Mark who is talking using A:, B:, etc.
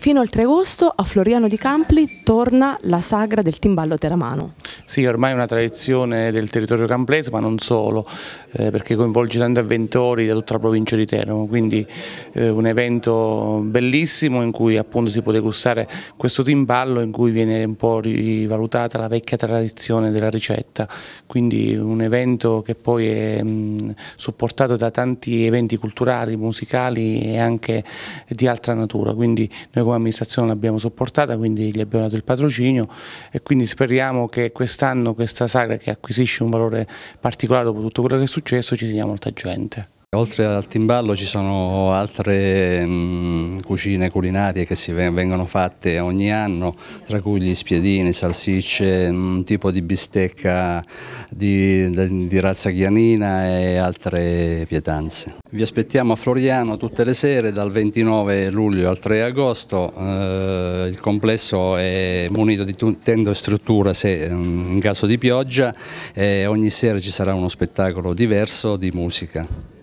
A: Fino al 3 agosto a Floriano di Campli torna la sagra del timballo
B: teramano. Sì, ormai è una tradizione del territorio camplese, ma non solo, eh, perché coinvolge tanti avventori da tutta la provincia di Teramo, quindi eh, un evento bellissimo in cui appunto si può degustare questo timballo in cui viene un po' rivalutata la vecchia tradizione della ricetta, quindi un evento che poi è mh, mm, supportato da tanti eventi culturali, musicali e anche di altra natura, quindi noi come amministrazione l'abbiamo supportata, quindi gli abbiamo dato il patrocinio e quindi speriamo che questo quest'anno questa sagra che acquisisce un valore particolare dopo tutto quello che è successo ci sia molta gente.
A: Oltre al timballo ci sono altre mh, mm, cucine culinarie che si vengono fatte ogni anno, tra cui gli spiedini, salsicce, mm, un tipo di bistecca di, di, razza ghianina e altre pietanze. Vi aspettiamo a Floriano tutte le sere dal 29 luglio al 3 agosto, eh, il complesso è munito di tendo e struttura se, mm, in caso di pioggia e ogni sera ci sarà uno spettacolo diverso di musica.